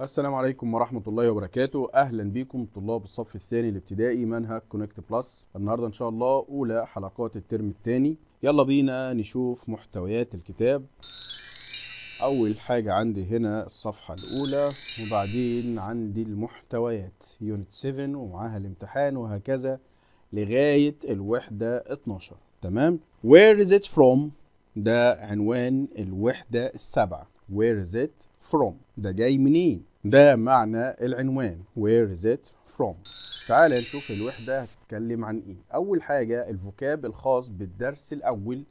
السلام عليكم ورحمة الله وبركاته أهلا بكم طلاب الصف الثاني الابتدائي منهج كونكت بلس النهاردة إن شاء الله أولى حلقات الترم الثاني يلا بينا نشوف محتويات الكتاب أول حاجة عندي هنا الصفحة الأولى وبعدين عندي المحتويات يونت 7 ومعاها الامتحان وهكذا لغاية الوحدة 12 تمام Where is it from ده عنوان الوحدة السابعة Where is it from ده جاي منين ده معنى العنوان where is it from تعال نشوف الوحدة هتتكلم عن ايه اول حاجة الفوكاب الخاص بالدرس الاول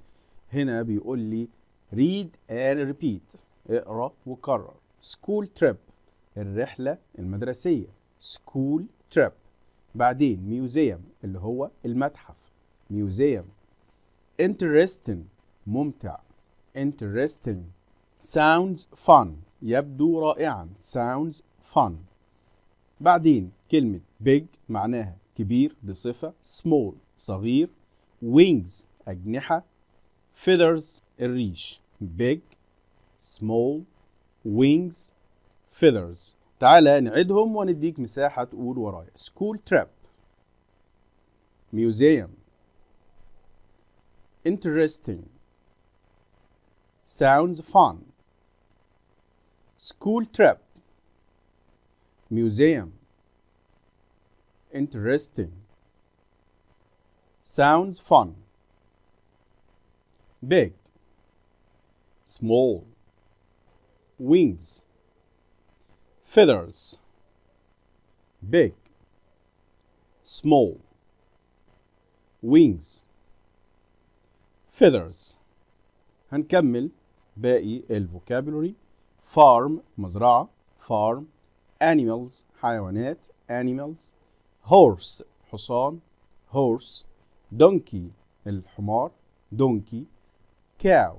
هنا بيقول لي read and repeat اقرأ وكرر school trip الرحلة المدرسية school trip بعدين ميوزيوم اللي هو المتحف ميوزيوم interesting ممتع interesting sounds fun يبدو رائعا sounds fun بعدين كلمة big معناها كبير بصفة small صغير wings أجنحة feathers الريش big small wings feathers تعالى نعيدهم ونديك مساحة تقول ورايا school trip museum interesting sounds fun school trip, museum, interesting, sounds fun, big, small, wings, feathers, big, small, wings, feathers. هنكمل باقي الفوكابولري farm مزرعة farm animals حيوانات animals horse حصان horse donkey الحمار donkey cow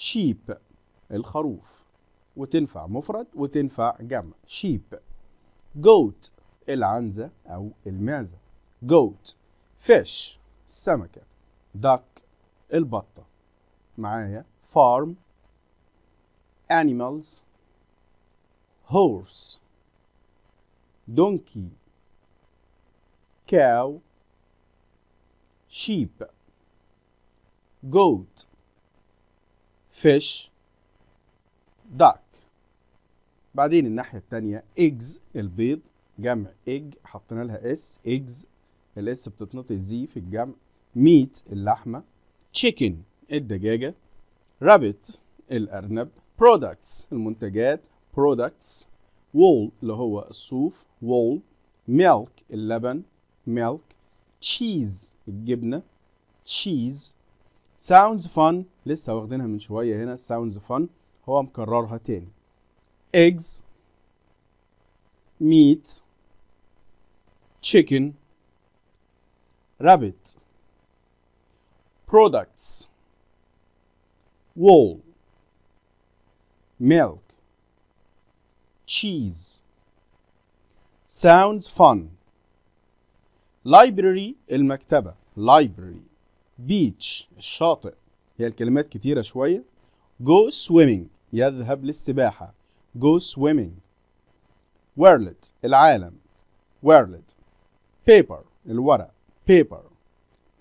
sheep الخروف وتنفع مفرد وتنفع جمع sheep goat العنزة أو المعزة goat fish السمكة duck البطة معايا farm animals horse donkey cow sheep goat fish duck بعدين الناحية التانية eggs البيض جمع egg حطينا لها s eggs الاس بتتنطق زي في الجمع meat اللحمة chicken الدجاجة rabbit الأرنب products المنتجات products wool اللي هو الصوف wool milk اللبن milk cheese الجبنة cheese sounds fun لسه واخدينها من شوية هنا sounds fun هو مكررها تاني eggs meat chicken rabbit products wool milk, cheese. Sounds fun. Library المكتبة library beach الشاطئ هي الكلمات كتيرة شوية go swimming يذهب للسباحة go swimming el العالم world paper الورق paper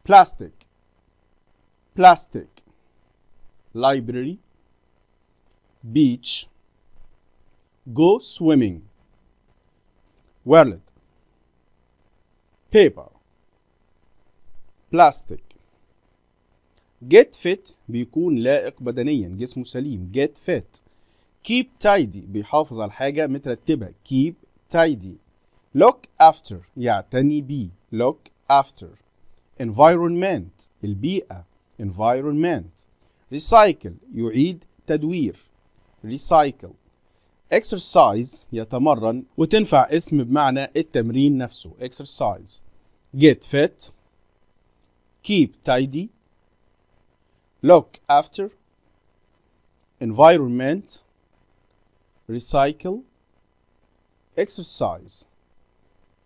plastic plastic library beach, go swimming, wallet, paper, plastic. get fit بيكون لائق بدنيا جسمه سليم get fit keep tidy بيحافظ على الحاجة مترتبة keep tidy look after يعتني بيه look after environment البيئة environment recycle يعيد تدوير ريسايكل اكسرسايز يتمرن وتنفع اسم بمعنى التمرين نفسه اكسرسايز get fit keep tidy look after environment recycle exercise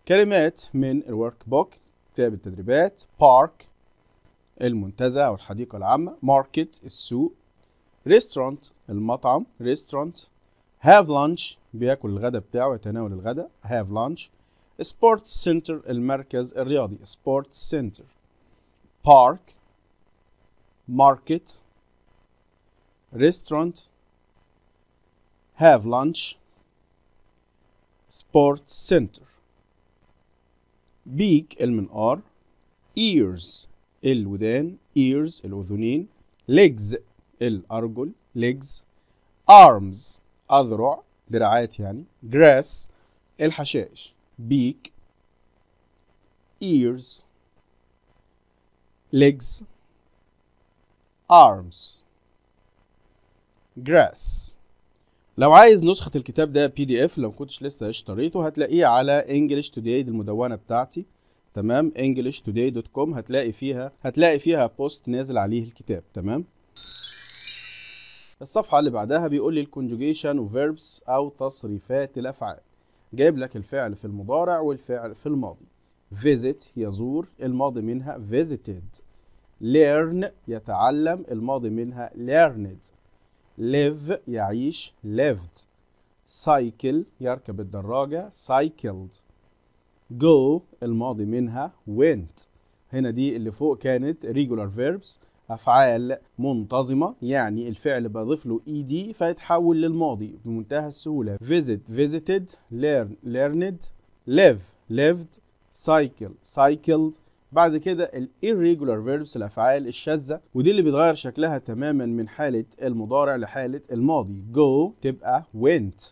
كلمات من الورك بوك كتاب التدريبات park المنتزه او الحديقه العامه ماركت السوق restaurant المطعم ريستورانت هاف لانش بياكل الغداء بتاعه يتناول الغداء هاف لانش سبورت سنتر المركز الرياضي سبورت سنتر بارك ماركت ريستورانت هاف لانش سبورت سنتر بيك المنقار ايرز الودان ايرز الأذنين ليجز الأرجل legs arms أذرع دراعات يعني grass الحشائش beak ears legs arms grass لو عايز نسخة الكتاب ده بي دي اف لو كنتش لسه اشتريته هتلاقيه على انجلش توداي دي المدونة بتاعتي تمام انجلش توداي دوت كوم هتلاقي فيها هتلاقي فيها بوست نازل عليه الكتاب تمام الصفحه اللي بعدها بيقول لي الكونجوجيشن وفيربس او تصريفات الافعال جايب لك الفعل في المضارع والفعل في الماضي visit يزور الماضي منها visited learn يتعلم الماضي منها learned live يعيش lived cycle يركب الدراجة cycled go الماضي منها went هنا دي اللي فوق كانت regular verbs أفعال منتظمة يعني الفعل بضيف له ed فيتحول للماضي بمنتهى السهولة visit visited learn learned live lived cycle cycled بعد كده ال irregular verbs الأفعال الشاذة ودي اللي بيتغير شكلها تماما من حالة المضارع لحالة الماضي go تبقى went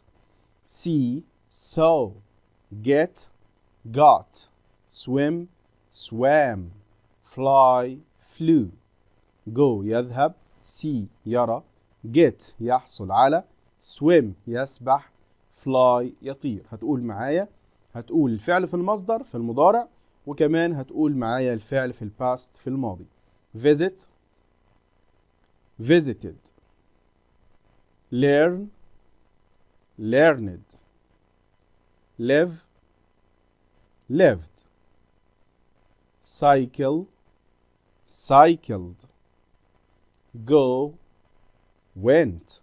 see saw get got swim swam fly flew go يذهب see يرى get يحصل على swim يسبح fly يطير هتقول معايا هتقول الفعل في المصدر في المضارع وكمان هتقول معايا الفعل في الباست في الماضي visit visited learn learned live lived cycle cycled go, went,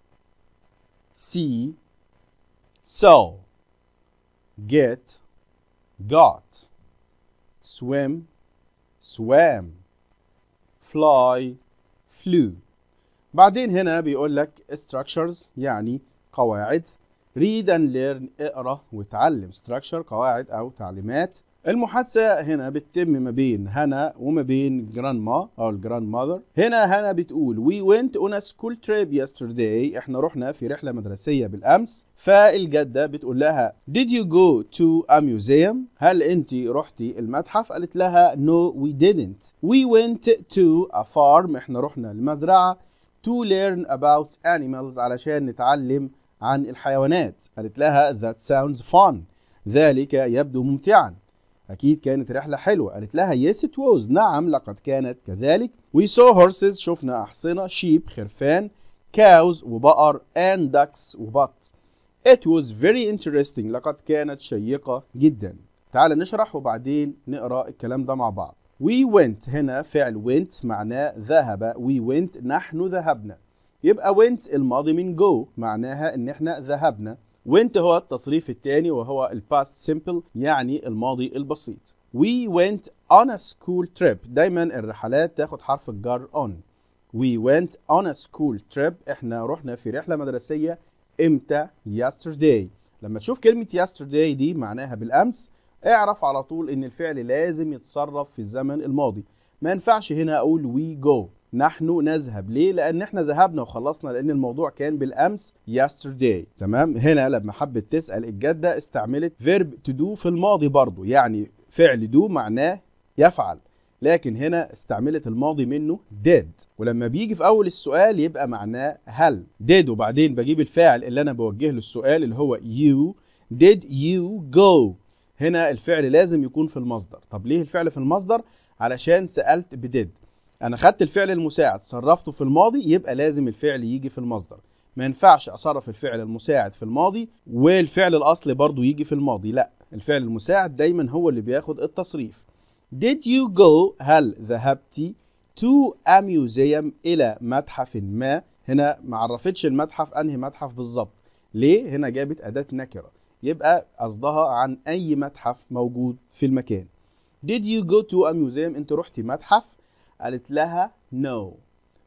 see, saw, get, got, swim, swam, fly, flew. بعدين هنا بيقول لك structures يعني قواعد read and learn اقرا وتعلم structure قواعد أو تعليمات المحادثه هنا بتتم ما بين هنا وما بين جراند ما او الجراند ماذر هنا هنا بتقول وي ونت اون ا سكول تريب يسترداي احنا رحنا في رحله مدرسيه بالامس فالجده بتقول لها did you go to a museum هل انت رحتي المتحف قالت لها نو وي didn't وي ونت تو ا فارم احنا رحنا المزرعه to learn about animals علشان نتعلم عن الحيوانات قالت لها ذات ساوندز فان ذلك يبدو ممتعا اكيد كانت رحله حلوه قالت لها يس ات was نعم لقد كانت كذلك وي سو هورسز شفنا احصنه شيب خرفان كاوز وبقر اند ducks وبط It was very interesting لقد كانت شيقة جدا تعال نشرح وبعدين نقرأ الكلام ده مع بعض We went هنا فعل went معناه ذهب We went نحن ذهبنا يبقى went الماضي من go معناها ان احنا ذهبنا went هو التصريف الثاني وهو الباست simple يعني الماضي البسيط we went on a school trip دايما الرحلات تاخد حرف الجر on we went on a school trip احنا رحنا في رحلة مدرسية امتى yesterday لما تشوف كلمة yesterday دي معناها بالأمس اعرف على طول ان الفعل لازم يتصرف في الزمن الماضي ما ينفعش هنا اقول we go نحن نذهب ليه لان احنا ذهبنا وخلصنا لان الموضوع كان بالامس yesterday تمام هنا لما حبت تسال الجده استعملت فيرب تو دو في الماضي برضو يعني فعل دو معناه يفعل لكن هنا استعملت الماضي منه did ولما بيجي في اول السؤال يبقى معناه هل did وبعدين بجيب الفاعل اللي انا بوجه له السؤال اللي هو you did you go هنا الفعل لازم يكون في المصدر طب ليه الفعل في المصدر علشان سالت بديد انا خدت الفعل المساعد صرفته في الماضي يبقى لازم الفعل يجي في المصدر ما ينفعش اصرف الفعل المساعد في الماضي والفعل الاصلي برضه يجي في الماضي لا الفعل المساعد دايما هو اللي بياخد التصريف did you go هل ذهبتي to a museum الى متحف ما هنا ما عرفتش المتحف انهي متحف بالظبط ليه هنا جابت اداه نكره يبقى قصدها عن اي متحف موجود في المكان did you go to a museum انت رحتي متحف قالت لها no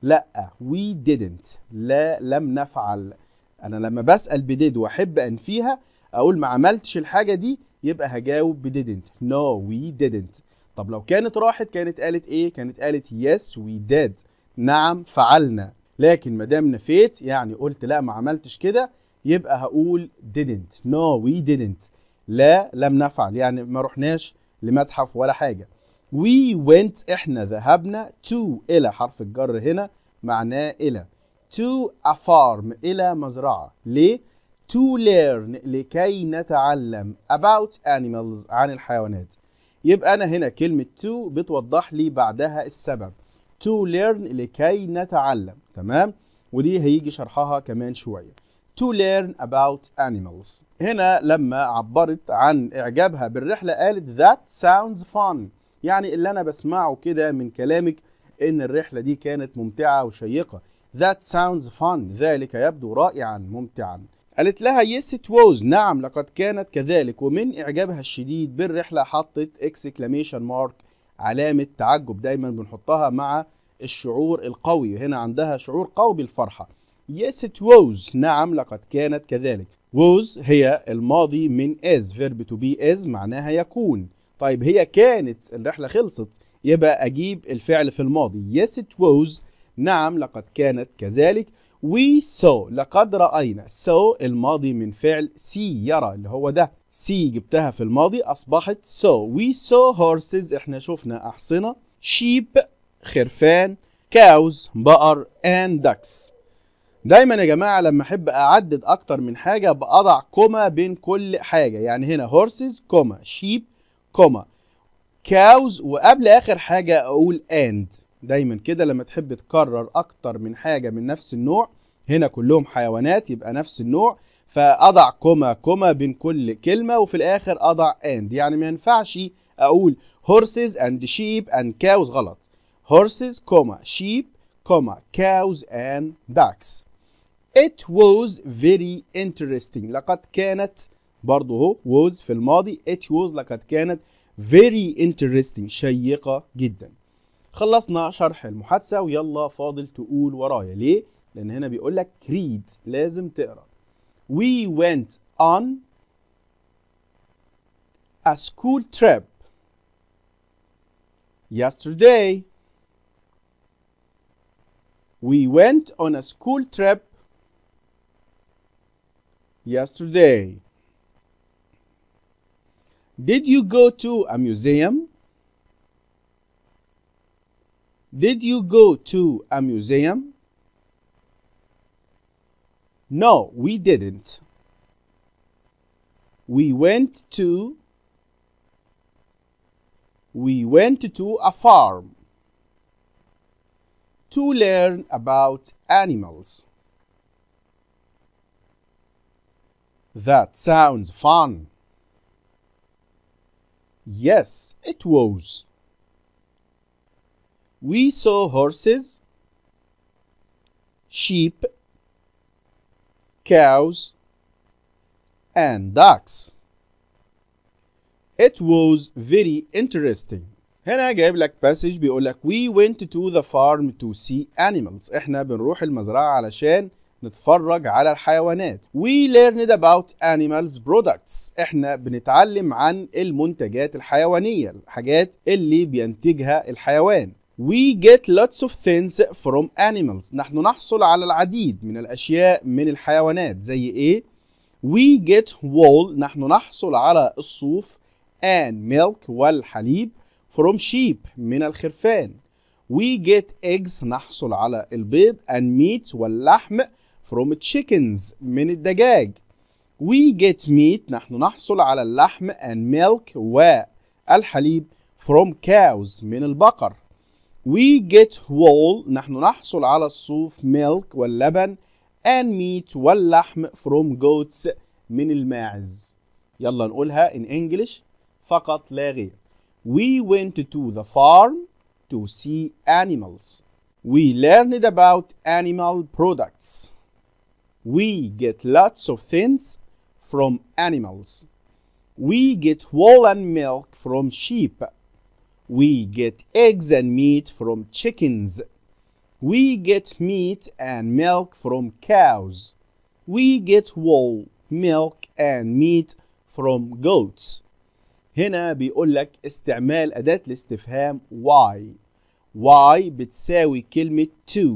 لا we didn't لا لم نفعل انا لما بسال بديد واحب انفيها اقول ما عملتش الحاجه دي يبقى هجاوب بديدنت نو وي didn't طب لو كانت راحت كانت قالت ايه كانت قالت يس وي ديد نعم فعلنا لكن ما دام نفيت يعني قلت لا ما عملتش كده يبقى هقول didn't نو وي didn't لا لم نفعل يعني ما رحناش لمتحف ولا حاجه We went احنا ذهبنا to إلى حرف الجر هنا معناه إلى to a farm إلى مزرعة ليه؟ to learn لكي نتعلم about animals عن الحيوانات يبقى أنا هنا كلمة to بتوضح لي بعدها السبب to learn لكي نتعلم تمام؟ ودي هيجي شرحها كمان شوية to learn about animals هنا لما عبرت عن إعجابها بالرحلة قالت that sounds fun يعني اللي انا بسمعه كده من كلامك ان الرحله دي كانت ممتعه وشيقه That sounds fun ذلك يبدو رائعا ممتعا قالت لها يس ات was نعم لقد كانت كذلك ومن اعجابها الشديد بالرحله حطت اكسكلاميشن مارك علامه تعجب دايما بنحطها مع الشعور القوي هنا عندها شعور قوي بالفرحه Yes it was نعم لقد كانت كذلك was هي الماضي من is verb to be is معناها يكون طيب هي كانت الرحلة خلصت يبقى أجيب الفعل في الماضي yes it was نعم لقد كانت كذلك we saw لقد رأينا saw الماضي من فعل see يرى اللي هو ده see جبتها في الماضي أصبحت saw we saw horses احنا شفنا أحصنة sheep خرفان cows بقر and ducks دايما يا جماعة لما أحب أعدد أكتر من حاجة بأضع كوما بين كل حاجة يعني هنا horses كوما sheep كوما كاوز وقبل اخر حاجه اقول اند دايما كده لما تحب تكرر اكتر من حاجه من نفس النوع هنا كلهم حيوانات يبقى نفس النوع فاضع كوما كوما بين كل كلمه وفي الاخر اضع اند يعني ما ينفعش اقول horses and sheep and cows غلط horses كوما sheep كوما cows and ducks it was very interesting لقد كانت برضه هو ووز في الماضي ات ووز لقد كانت very interesting شيقة جدا خلصنا شرح المحادثة ويلا فاضل تقول ورايا ليه؟ لأن هنا بيقول لك read لازم تقرأ We went on a school trip yesterday We went on a school trip yesterday Did you go to a museum? Did you go to a museum? No, we didn't. We went to we went to a farm to learn about animals. That sounds fun. Yes, it was. We saw horses, sheep, cows, and ducks. It was very interesting. هنا جايب لك passage بيقول لك we went to the farm to see animals. احنا بنروح المزرعة علشان نتفرج على الحيوانات we learned about animals products احنا بنتعلم عن المنتجات الحيوانية الحاجات اللي بينتجها الحيوان We get lots of things from animals. نحن نحصل على العديد من الأشياء من الحيوانات زي إيه؟ We get wool. نحن نحصل على الصوف and milk والحليب from sheep من الخرفان. We get eggs. نحصل على البيض and meat واللحم from chickens من الدجاج we get meat نحن نحصل على اللحم and milk والحليب from cows من البقر we get wool نحن نحصل على الصوف milk واللبن and meat واللحم from goats من الماعز يلا نقولها in English فقط لا غير we went to the farm to see animals we learned about animal products We get lots of things from animals. We get wool and milk from sheep. We get eggs and meat from chickens. We get meat and milk from cows. We get wool, milk and meat from goats. هنا بيقول لك استعمال أداة الاستفهام why. why بتساوي كلمة to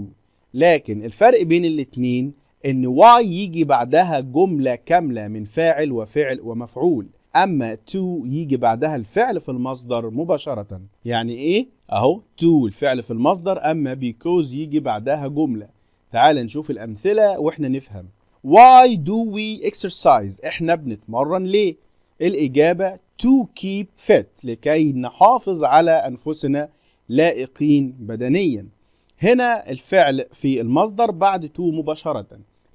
لكن الفرق بين الاتنين ان واي يجي بعدها جملة كاملة من فاعل وفعل ومفعول اما تو يجي بعدها الفعل في المصدر مباشرة يعني ايه اهو تو الفعل في المصدر اما because يجي بعدها جملة تعال نشوف الامثلة واحنا نفهم why do we exercise احنا بنتمرن ليه الاجابة to keep fit لكي نحافظ على انفسنا لائقين بدنيا هنا الفعل في المصدر بعد تو مباشرة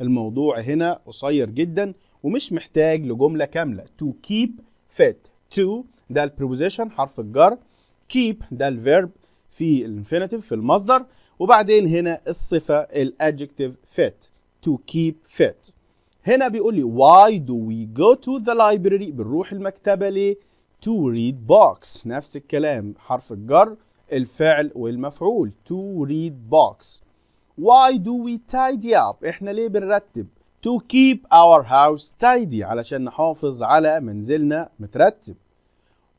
الموضوع هنا قصير جدا ومش محتاج لجملة كاملة to keep fit to ده preposition حرف الجر keep ده الفيرب في الانفينيتيف في المصدر وبعدين هنا الصفة الادجكتيف fit to keep fit هنا بيقول لي why do we go to the library بنروح المكتبة ليه to read books نفس الكلام حرف الجر الفعل والمفعول to read books Why do we tidy up؟ احنا ليه بنرتب؟ To keep our house tidy علشان نحافظ على منزلنا مترتب.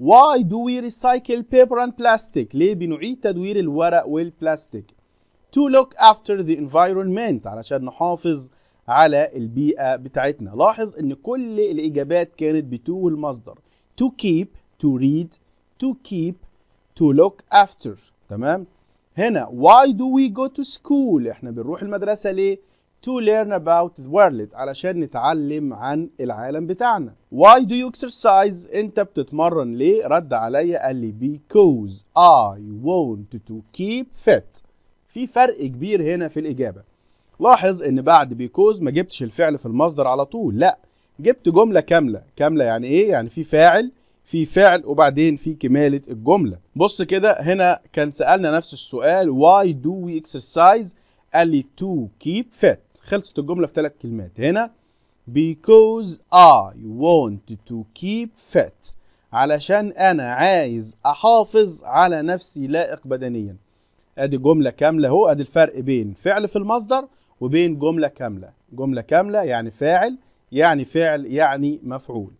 Why do we recycle paper and plastic؟ ليه بنعيد تدوير الورق والبلاستيك؟ To look after the environment علشان نحافظ على البيئة بتاعتنا. لاحظ إن كل الإجابات كانت بتو المصدر. To keep, to read, to keep, to look after. تمام؟ هنا why do we go to school احنا بنروح المدرسة ليه to learn about the world علشان نتعلم عن العالم بتاعنا why do you exercise انت بتتمرن ليه رد عليا قال لي because I want to keep fit في فرق كبير هنا في الإجابة لاحظ ان بعد because ما جبتش الفعل في المصدر على طول لا جبت جملة كاملة كاملة يعني ايه يعني في فاعل في فعل وبعدين في كمالة الجملة بص كده هنا كان سألنا نفس السؤال why do we exercise قال لي e to keep fit خلصت الجملة في ثلاث كلمات هنا because I want to keep fit علشان أنا عايز أحافظ على نفسي لائق بدنيا أدي جملة كاملة أهو أدي الفرق بين فعل في المصدر وبين جملة كاملة جملة كاملة يعني فاعل يعني فعل يعني مفعول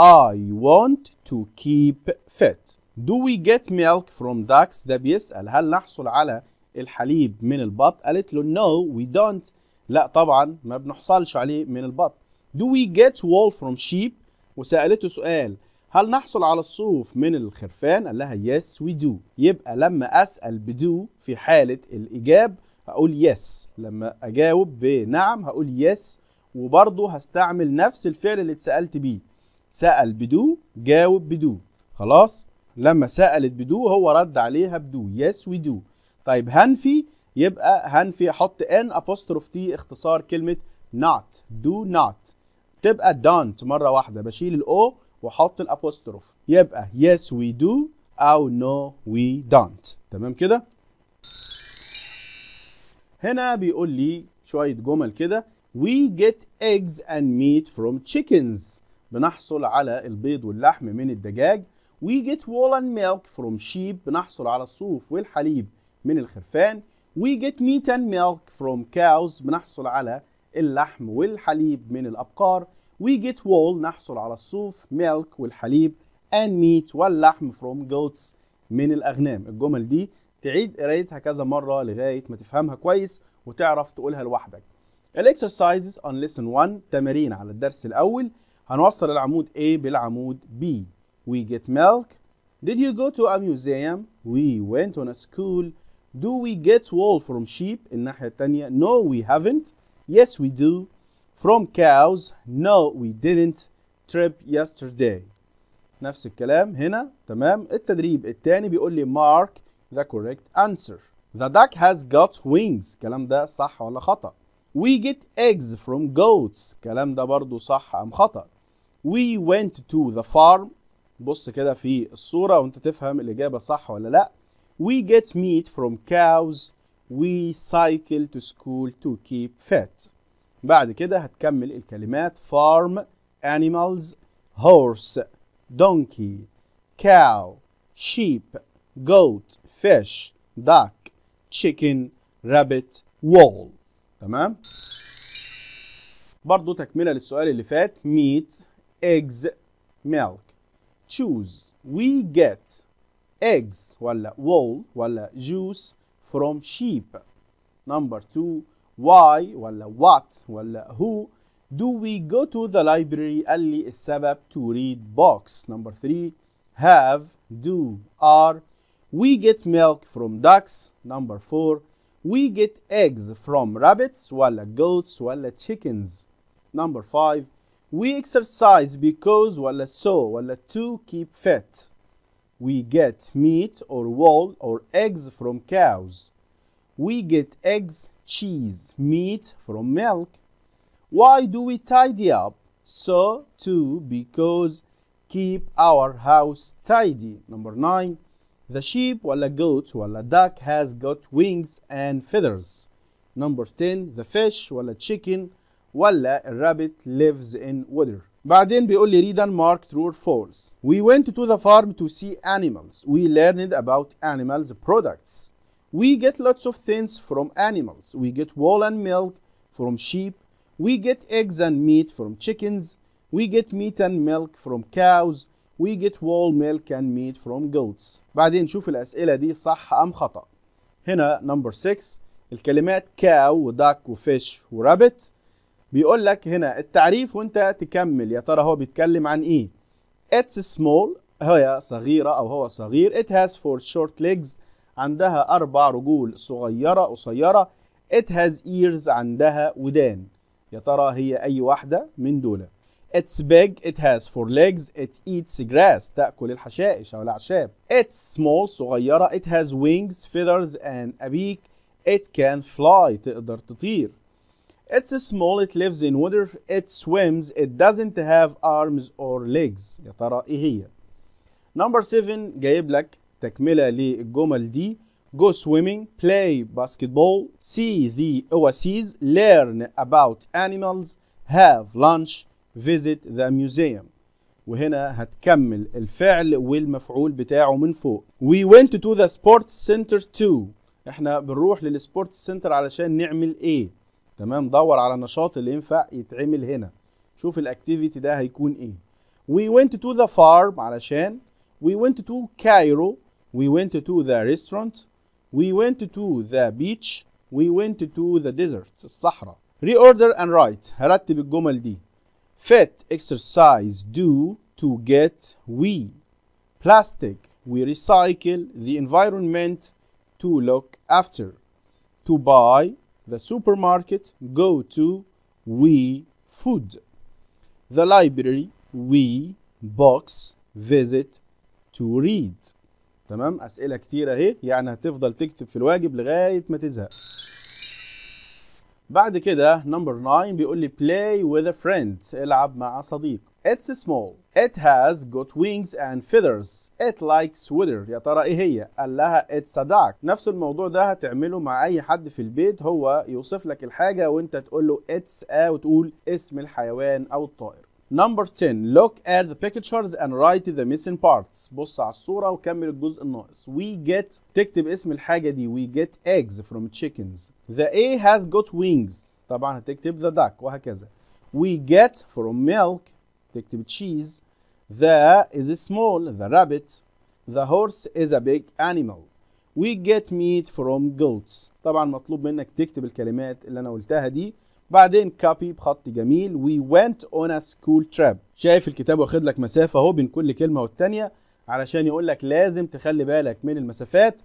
I want to keep fit Do we get milk from ducks ده بيسأل هل نحصل على الحليب من البط قالت له no we don't لا طبعا ما بنحصلش عليه من البط Do we get wool from sheep وسألته سؤال هل نحصل على الصوف من الخرفان قال لها yes we do يبقى لما أسأل بدو في حالة الإجاب هقول yes لما أجاوب بنعم هقول yes وبرضه هستعمل نفس الفعل اللي اتسألت بيه سأل بدو جاوب بدو خلاص لما سألت بدو هو رد عليها بدو يس وي دو طيب هنفي يبقى هنفي احط ان ابوستروف تي اختصار كلمة not do not تبقى don't مرة واحدة بشيل الاو واحط الابوستروف يبقى yes we do او no we don't تمام كده هنا بيقول لي شوية جمل كده we get eggs and meat from chickens بنحصل على البيض واللحم من الدجاج We get wool and milk from sheep بنحصل على الصوف والحليب من الخرفان We get meat and milk from cows بنحصل على اللحم والحليب من الأبقار We get wool نحصل على الصوف milk والحليب and meat واللحم from goats من الأغنام الجمل دي تعيد قرايتها كذا مرة لغاية ما تفهمها كويس وتعرف تقولها لوحدك الاكسرسايزز اون ليسن 1 تمارين على الدرس الأول هنوصل العمود A بالعمود B we get milk did you go to a museum we went on a school do we get wool from sheep الناحية التانية no we haven't yes we do from cows no we didn't trip yesterday نفس الكلام هنا تمام التدريب التاني بيقول لي mark the correct answer the duck has got wings الكلام ده صح ولا خطأ we get eggs from goats الكلام ده برضو صح أم خطأ We went to the farm بص كده في الصورة وانت تفهم الإجابة صح ولا لأ We get meat from cows We cycle to school to keep fit بعد كده هتكمل الكلمات farm animals horse donkey cow sheep goat fish duck chicken rabbit wall تمام برضو تكملة للسؤال اللي فات meat eggs milk choose we get eggs ولا wool ولا juice from sheep number two why ولا what ولا who do we go to the library Ali is السبب to read books number three have do are we get milk from ducks number four we get eggs from rabbits ولا goats ولا chickens number five we exercise because ولا so to keep fit. We get meat or wool or eggs from cows. We get eggs, cheese, meat from milk. Why do we tidy up? So too because keep our house tidy. Number nine, the sheep walagot, goat duck has got wings and feathers. Number 10, the fish ولا chicken ولا الرابت lives in water بعدين بيقول لي read and mark true or false we went to the farm to see animals we learned about animals products we get lots of things from animals we get wool and milk from sheep we get eggs and meat from chickens we get meat and milk from cows we get wool milk and meat from goats بعدين شوف Is دي صح أم خطأ هنا number 6 الكلمات cow و duck و fish و rabbit بيقول لك هنا التعريف وانت تكمل يا ترى هو بيتكلم عن ايه اتس سمول هي صغيرة أو هو صغير it has four short legs عندها أربع رجول صغيرة قصيرة it has ears عندها ودان يا ترى هي أي واحدة من دول it's big it has four legs it eats grass تأكل الحشائش أو الأعشاب it's small صغيرة it has wings feathers and a beak it can fly تقدر تطير It's small, it lives in water, it swims, it doesn't have arms or legs يا ترى ايه هي؟ Number 7 جايب لك تكملة للجمل دي go swimming, play basketball, see the oases, learn about animals, have lunch, visit the museum. وهنا هتكمل الفعل والمفعول بتاعه من فوق. We went to the sports center too. احنا بنروح للسبورت سنتر علشان نعمل ايه؟ تمام دور على نشاط اللي ينفع يتعمل هنا شوف الاكتيفيتي ده هيكون ايه we went to the farm علشان we went to Cairo we went to the restaurant we went to the beach we went to the desert الصحراء reorder and write هرتب الجمل دي fit exercise do to get we plastic we recycle the environment to look after to buy the supermarket go to we food the library we box visit to read تمام اسئله كتيره اهي يعني هتفضل تكتب في الواجب لغايه ما تزهق بعد كده نمبر 9 بيقول لي play with a friend العب مع صديق It's small. It has got wings and feathers. It likes weather. يا ترى ايه هي؟ قال لها it's a duck. نفس الموضوع ده هتعمله مع اي حد في البيت هو يوصف لك الحاجه وانت تقول له it's a وتقول اسم الحيوان او الطائر. Number 10 look at the pictures and write the missing parts بص على الصورة وكمل الجزء الناقص we get تكتب اسم الحاجة دي we get eggs from chickens the A has got wings طبعا هتكتب the duck وهكذا we get from milk تكتب cheese the is small the rabbit the horse is a big animal we get meat from goats طبعا مطلوب منك تكتب الكلمات اللي انا قلتها دي بعدين كابي بخط جميل وي ونت اون ا سكول تراب شايف الكتاب واخد لك مسافه اهو بين كل كلمه والتانيه علشان يقول لك لازم تخلي بالك من المسافات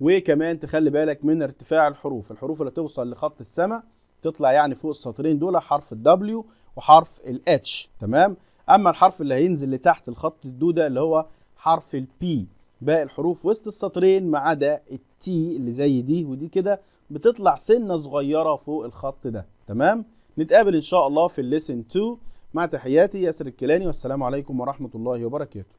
وكمان تخلي بالك من ارتفاع الحروف الحروف اللي توصل لخط السماء تطلع يعني فوق السطرين دول حرف الدبليو وحرف الاتش تمام اما الحرف اللي هينزل لتحت الخط الدوده اللي هو حرف البي باقي الحروف وسط السطرين ما عدا التي اللي زي دي ودي كده بتطلع سنه صغيره فوق الخط ده تمام نتقابل ان شاء الله في الليسن 2 مع تحياتي ياسر الكيلاني والسلام عليكم ورحمه الله وبركاته